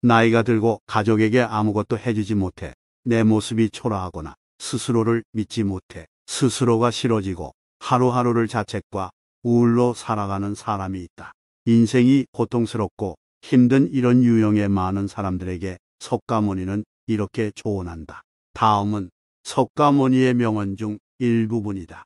나이가 들고 가족에게 아무것도 해주지 못해 내 모습이 초라하거나 스스로를 믿지 못해 스스로가 싫어지고 하루하루를 자책과 우울로 살아가는 사람이 있다. 인생이 고통스럽고 힘든 이런 유형의 많은 사람들에게 석가모니는 이렇게 조언한다. 다음은 석가모니의 명언 중 일부분이다.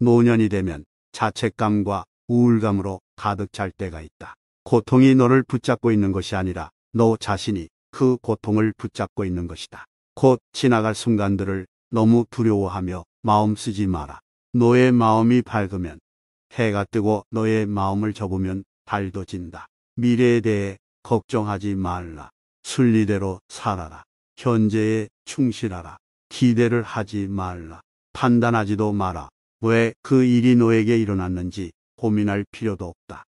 노년이 되면 자책감과 우울감으로 가득 찰 때가 있다. 고통이 너를 붙잡고 있는 것이 아니라 너 자신이 그 고통을 붙잡고 있는 것이다. 곧 지나갈 순간들을 너무 두려워하며 마음 쓰지 마라. 너의 마음이 밝으면 해가 뜨고 너의 마음을 접으면 달도 진다. 미래에 대해 걱정하지 말라. 순리대로 살아라. 현재에 충실하라. 기대를 하지 말라. 판단하지도 마라. 왜 그 일이 너에게 일어났는지 고민할 필요도 없다.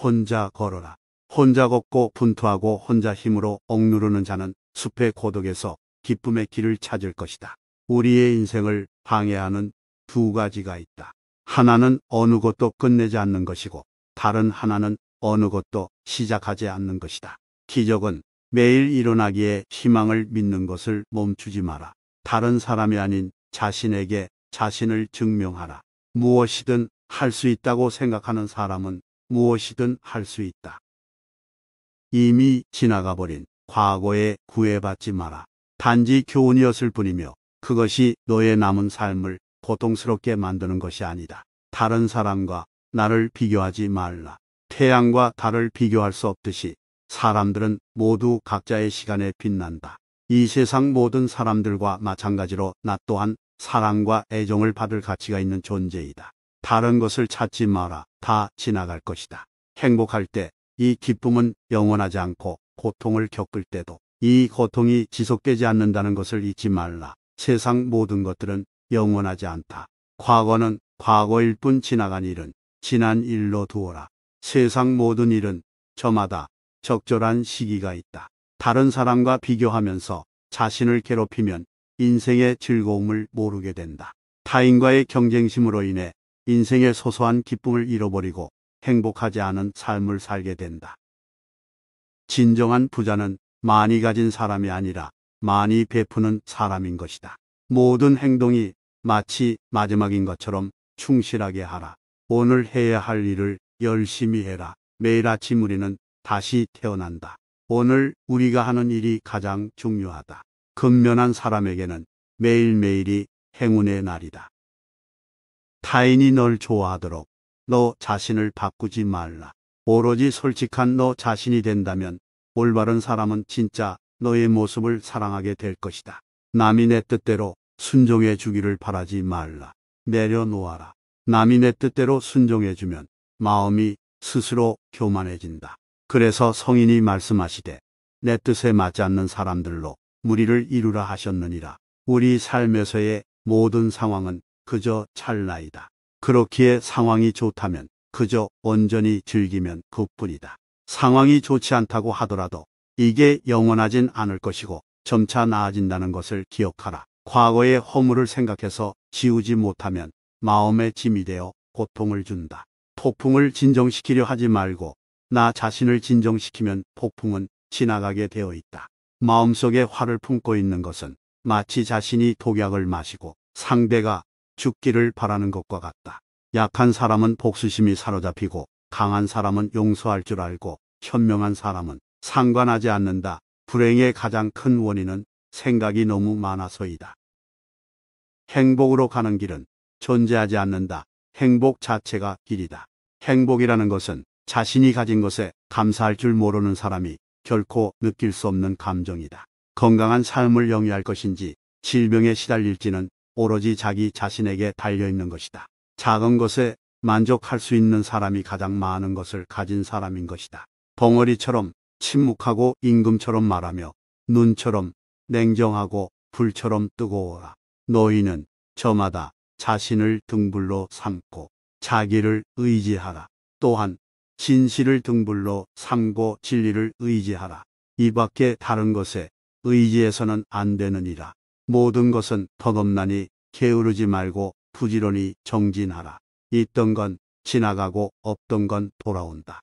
혼자 걸어라. 혼자 걷고 분투하고 혼자 힘으로 억누르는 자는 숲의 고독에서 기쁨의 길을 찾을 것이다. 우리의 인생을 방해하는 두 가지가 있다. 하나는 어느 것도 끝내지 않는 것이고 다른 하나는 어느 것도 시작하지 않는 것이다. 기적은 매일 일어나기에 희망을 믿는 것을 멈추지 마라. 다른 사람이 아닌 자신에게 자신을 증명하라. 무엇이든 할 수 있다고 생각하는 사람은 무엇이든 할 수 있다. 이미 지나가버린 과거에 구애받지 마라. 단지 교훈이었을 뿐이며 그것이 너의 남은 삶을 고통스럽게 만드는 것이 아니다. 다른 사람과 나를 비교하지 말라. 태양과 달을 비교할 수 없듯이 사람들은 모두 각자의 시간에 빛난다. 이 세상 모든 사람들과 마찬가지로 나 또한 사랑과 애정을 받을 가치가 있는 존재이다. 다른 것을 찾지 마라. 다 지나갈 것이다. 행복할 때 이 기쁨은 영원하지 않고 고통을 겪을 때도 이 고통이 지속되지 않는다는 것을 잊지 말라. 세상 모든 것들은 영원하지 않다. 과거는 과거일 뿐 지나간 일은 지난 일로 두어라. 세상 모든 일은 저마다 적절한 시기가 있다. 다른 사람과 비교하면서 자신을 괴롭히면 인생의 즐거움을 모르게 된다. 타인과의 경쟁심으로 인해 인생의 소소한 기쁨을 잃어버리고 행복하지 않은 삶을 살게 된다. 진정한 부자는 많이 가진 사람이 아니라 많이 베푸는 사람인 것이다. 모든 행동이 마치 마지막인 것처럼 충실하게 하라. 오늘 해야 할 일을 열심히 해라. 매일 아침 우리는 다시 태어난다. 오늘 우리가 하는 일이 가장 중요하다. 근면한 사람에게는 매일매일이 행운의 날이다. 타인이 널 좋아하도록 너 자신을 바꾸지 말라. 오로지 솔직한 너 자신이 된다면 올바른 사람은 진짜 너의 모습을 사랑하게 될 것이다. 남이 내 뜻대로 순종해 주기를 바라지 말라. 내려놓아라. 남이 내 뜻대로 순종해 주면 마음이 스스로 교만해진다. 그래서 성인이 말씀하시되 내 뜻에 맞지 않는 사람들로 무리를 이루라 하셨느니라. 우리 삶에서의 모든 상황은 그저 찰나이다. 그렇기에 상황이 좋다면 그저 온전히 즐기면 그뿐이다. 상황이 좋지 않다고 하더라도 이게 영원하진 않을 것이고 점차 나아진다는 것을 기억하라. 과거의 허물을 생각해서 지우지 못하면 마음의 짐이 되어 고통을 준다. 폭풍을 진정시키려 하지 말고 나 자신을 진정시키면 폭풍은 지나가게 되어 있다. 마음속에 화를 품고 있는 것은 마치 자신이 독약을 마시고 상대가 죽기를 바라는 것과 같다. 약한 사람은 복수심이 사로잡히고 강한 사람은 용서할 줄 알고 현명한 사람은 상관하지 않는다. 불행의 가장 큰 원인은 생각이 너무 많아서이다. 행복으로 가는 길은 존재하지 않는다. 행복 자체가 길이다. 행복이라는 것은 자신이 가진 것에 감사할 줄 모르는 사람이 결코 느낄 수 없는 감정이다. 건강한 삶을 영위할 것인지 질병에 시달릴지는 오로지 자기 자신에게 달려있는 것이다. 작은 것에 만족할 수 있는 사람이 가장 많은 것을 가진 사람인 것이다. 벙어리처럼 침묵하고 임금처럼 말하며 눈처럼 냉정하고 불처럼 뜨거워라. 너희는 저마다 자신을 등불로 삼고 자기를 의지하라. 또한 진실을 등불로 삼고 진리를 의지하라. 이 밖에 다른 것에 의지해서는 안 되느니라. 모든 것은 덧없나니 게으르지 말고 부지런히 정진하라. 있던 건 지나가고 없던 건 돌아온다.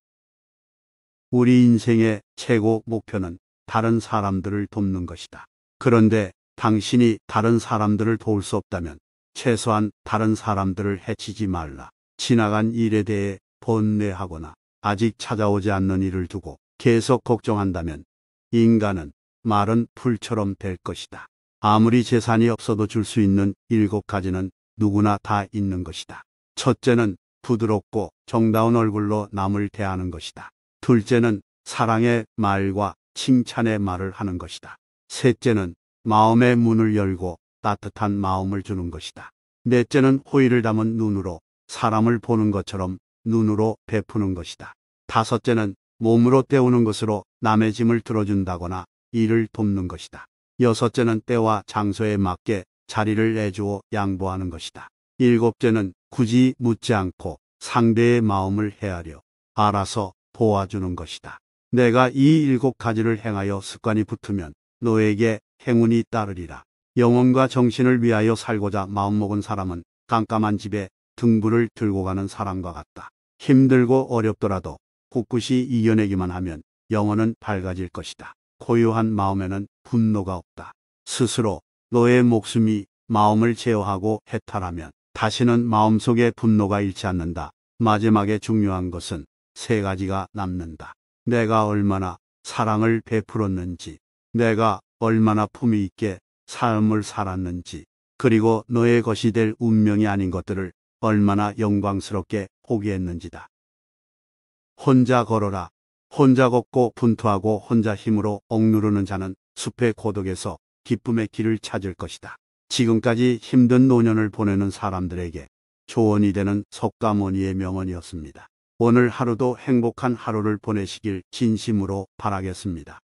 우리 인생의 최고 목표는 다른 사람들을 돕는 것이다. 그런데 당신이 다른 사람들을 도울 수 없다면 최소한 다른 사람들을 해치지 말라. 지나간 일에 대해 번뇌하거나 아직 찾아오지 않는 일을 두고 계속 걱정한다면 인간은 말은 풀처럼 될 것이다. 아무리 재산이 없어도 줄 수 있는 일곱 가지는 누구나 다 있는 것이다. 첫째는 부드럽고 정다운 얼굴로 남을 대하는 것이다. 둘째는 사랑의 말과 칭찬의 말을 하는 것이다. 셋째는 마음의 문을 열고 따뜻한 마음을 주는 것이다. 넷째는 호의를 담은 눈으로 사람을 보는 것처럼 눈으로 베푸는 것이다. 다섯째는 몸으로 때우는 것으로 남의 짐을 들어준다거나 이를 돕는 것이다. 여섯째는 때와 장소에 맞게 자리를 내주어 양보하는 것이다. 일곱째는 굳이 묻지 않고 상대의 마음을 헤아려 알아서 도와주는 것이다. 내가 이 일곱 가지를 행하여 습관이 붙으면 너에게 행운이 따르리라. 영혼과 정신을 위하여 살고자 마음먹은 사람은 깜깜한 집에 등불을 들고 가는 사람과 같다. 힘들고 어렵더라도 꿋꿋이 이겨내기만 하면 영혼은 밝아질 것이다. 고요한 마음에는 분노가 없다. 스스로 너의 목숨이 마음을 제어하고 해탈하면 다시는 마음속에 분노가 잃지 않는다. 마지막에 중요한 것은 세 가지가 남는다. 내가 얼마나 사랑을 베풀었는지, 내가 얼마나 품위 있게 삶을 살았는지, 그리고 너의 것이 될 운명이 아닌 것들을 얼마나 영광스럽게 포기했는지다. 혼자 걸어라. 혼자 걷고 분투하고 혼자 힘으로 억누르는 자는 숲의 고독에서 기쁨의 길을 찾을 것이다. 지금까지 힘든 노년을 보내는 사람들에게 조언이 되는 석가모니의 명언이었습니다. 오늘 하루도 행복한 하루를 보내시길 진심으로 바라겠습니다.